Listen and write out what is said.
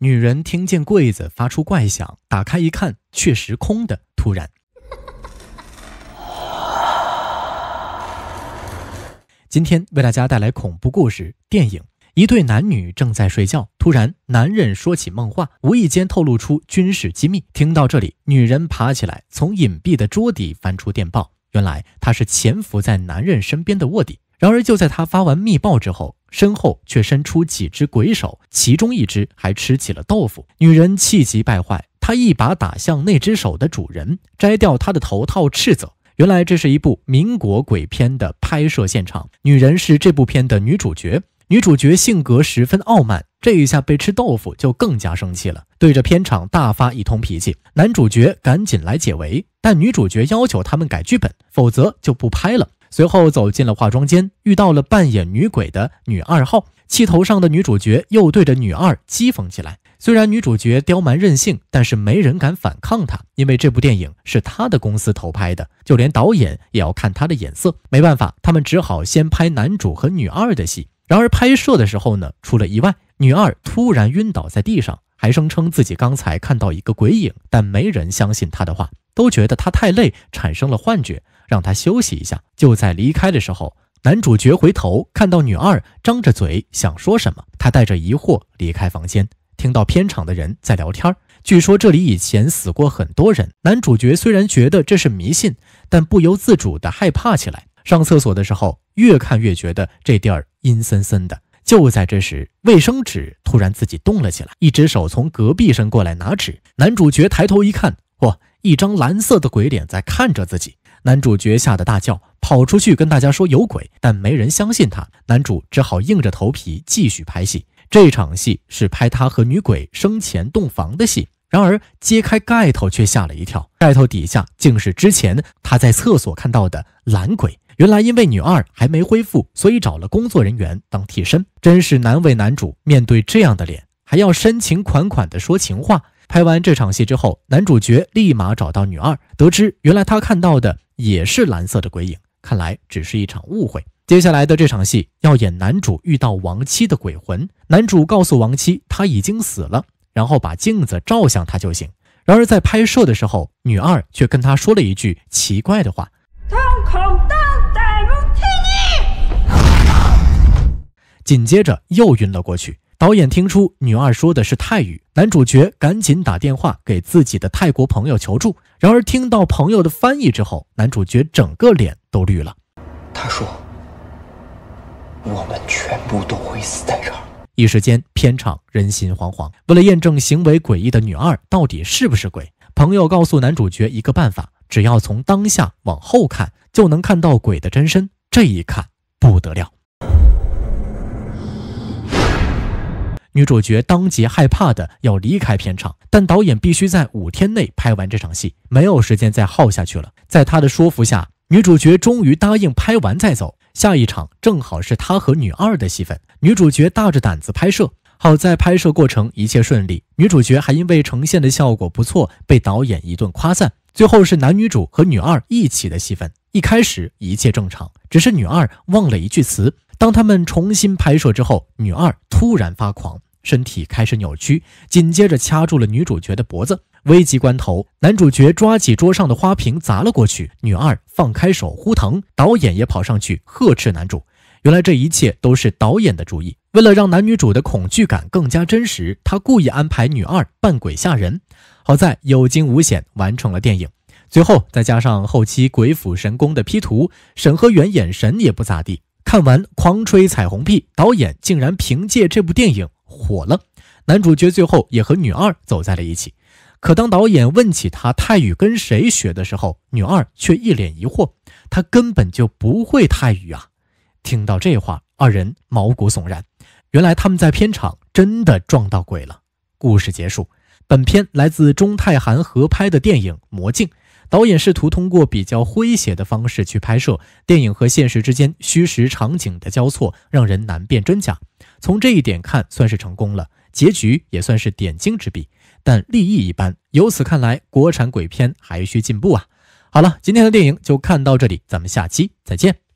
女人听见柜子发出怪响，打开一看，确实空的。突然，今天为大家带来恐怖故事电影。一对男女正在睡觉，突然男人说起梦话，无意间透露出军事机密。听到这里，女人爬起来，从隐蔽的桌底翻出电报，原来她是潜伏在男人身边的卧底。然而就在他发完密报之后。身后却伸出几只鬼手，其中一只还吃起了豆腐。女人气急败坏，她一把打向那只手的主人，摘掉他的头套，斥责。原来这是一部民国鬼片的拍摄现场，女人是这部片的女主角。女主角性格十分傲慢，这一下被吃豆腐就更加生气了，对着片场大发一通脾气。男主角赶紧来解围，但女主角要求他们改剧本，否则就不拍了。随后走进了化妆间，遇到了扮演女鬼的女二号。气头上的女主角又对着女二讥讽起来。虽然女主角刁蛮任性，但是没人敢反抗她，因为这部电影是她的公司投拍的，就连导演也要看她的眼色。没办法，他们只好先拍男主和女二的戏。然而拍摄的时候呢，出了意外，女二突然晕倒在地上，还声称自己刚才看到一个鬼影，但没人相信她的话，都觉得她太累，产生了幻觉。让他休息一下。就在离开的时候，男主角回头看到女二张着嘴想说什么，他带着疑惑离开房间，听到片场的人在聊天据说这里以前死过很多人。男主角虽然觉得这是迷信，但不由自主的害怕起来。上厕所的时候，越看越觉得这地儿阴森森的。就在这时，卫生纸突然自己动了起来，一只手从隔壁伸过来拿纸。男主角抬头一看，嚯，一张蓝色的鬼脸在看着自己。男主角吓得大叫，跑出去跟大家说有鬼，但没人相信他。男主只好硬着头皮继续拍戏。这场戏是拍他和女鬼生前洞房的戏，然而揭开盖头却吓了一跳，盖头底下竟是之前他在厕所看到的懒鬼。原来因为女二还没恢复，所以找了工作人员当替身，真是难为男主面对这样的脸还要深情款款地说情话。拍完这场戏之后，男主角立马找到女二，得知原来他看到的。也是蓝色的鬼影，看来只是一场误会。接下来的这场戏要演男主遇到亡妻的鬼魂，男主告诉亡妻他已经死了，然后把镜子照向他就行。然而在拍摄的时候，女二却跟他说了一句奇怪的话，紧接着又晕了过去。导演听出女二说的是泰语，男主角赶紧打电话给自己的泰国朋友求助。然而听到朋友的翻译之后，男主角整个脸都绿了。他说：“我们全部都会死在这儿。”一时间，片场人心惶惶。为了验证行为诡异的女二到底是不是鬼，朋友告诉男主角一个办法：只要从当下往后看，就能看到鬼的真身。这一看不得了。女主角当即害怕的要离开片场，但导演必须在五天内拍完这场戏，没有时间再耗下去了。在他的说服下，女主角终于答应拍完再走。下一场正好是她和女二的戏份，女主角大着胆子拍摄，好在拍摄过程一切顺利。女主角还因为呈现的效果不错，被导演一顿夸赞。最后是男女主和女二一起的戏份，一开始一切正常，只是女二忘了一句词。当他们重新拍摄之后，女二突然发狂。身体开始扭曲，紧接着掐住了女主角的脖子。危急关头，男主角抓起桌上的花瓶砸了过去。女二放开手，呼疼。导演也跑上去呵斥男主。原来这一切都是导演的主意，为了让男女主的恐惧感更加真实，他故意安排女二扮鬼吓人。好在有惊无险，完成了电影。最后再加上后期鬼斧神工的 P 图，审核员眼神也不咋地。看完狂吹彩虹屁，导演竟然凭借这部电影。火了，男主角最后也和女二走在了一起。可当导演问起他泰语跟谁学的时候，女二却一脸疑惑，他根本就不会泰语啊！听到这话，二人毛骨悚然，原来他们在片场真的撞到鬼了。故事结束，本片来自中泰韩合拍的电影《魔镜》。导演试图通过比较诙谐的方式去拍摄电影和现实之间虚实场景的交错，让人难辨真假。从这一点看，算是成功了，结局也算是点睛之笔，但立意一般。由此看来，国产鬼片还需进步啊！好了，今天的电影就看到这里，咱们下期再见。